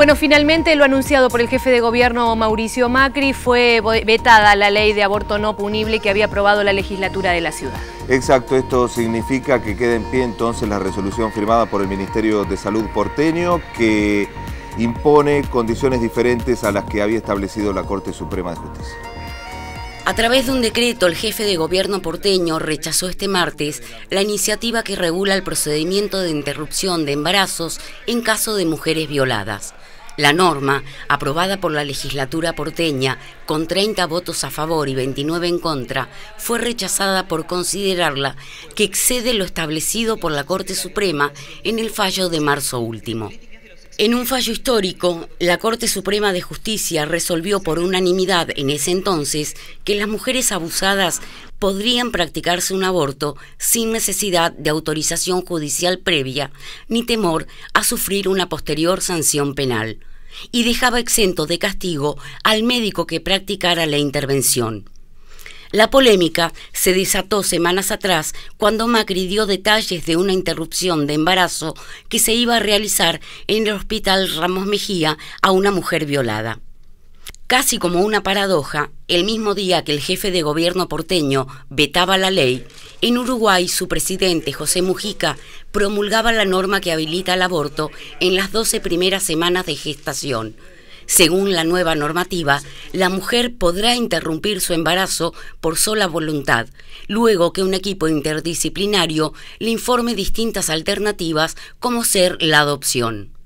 Bueno, finalmente lo anunciado por el jefe de gobierno Mauricio Macri fue vetada la ley de aborto no punible que había aprobado la legislatura de la ciudad. Exacto, esto significa que queda en pie entonces la resolución firmada por el Ministerio de Salud porteño que impone condiciones diferentes a las que había establecido la Corte Suprema de Justicia. A través de un decreto, el jefe de gobierno porteño rechazó este martes la iniciativa que regula el procedimiento de interrupción de embarazos en caso de mujeres violadas. La norma, aprobada por la legislatura porteña con 30 votos a favor y 29 en contra, fue rechazada por considerarla que excede lo establecido por la Corte Suprema en el fallo de marzo último. En un fallo histórico, la Corte Suprema de Justicia resolvió por unanimidad en ese entonces que las mujeres abusadas podrían practicarse un aborto sin necesidad de autorización judicial previa ni temor a sufrir una posterior sanción penal, y dejaba exento de castigo al médico que practicara la intervención. La polémica se desató semanas atrás cuando Macri dio detalles de una interrupción de embarazo que se iba a realizar en el hospital Ramos Mejía a una mujer violada. Casi como una paradoja, el mismo día que el jefe de gobierno porteño vetaba la ley, en Uruguay su presidente José Mujica promulgaba la norma que habilita el aborto en las 12 primeras semanas de gestación, según la nueva normativa, la mujer podrá interrumpir su embarazo por sola voluntad, luego que un equipo interdisciplinario le informe distintas alternativas como ser la adopción.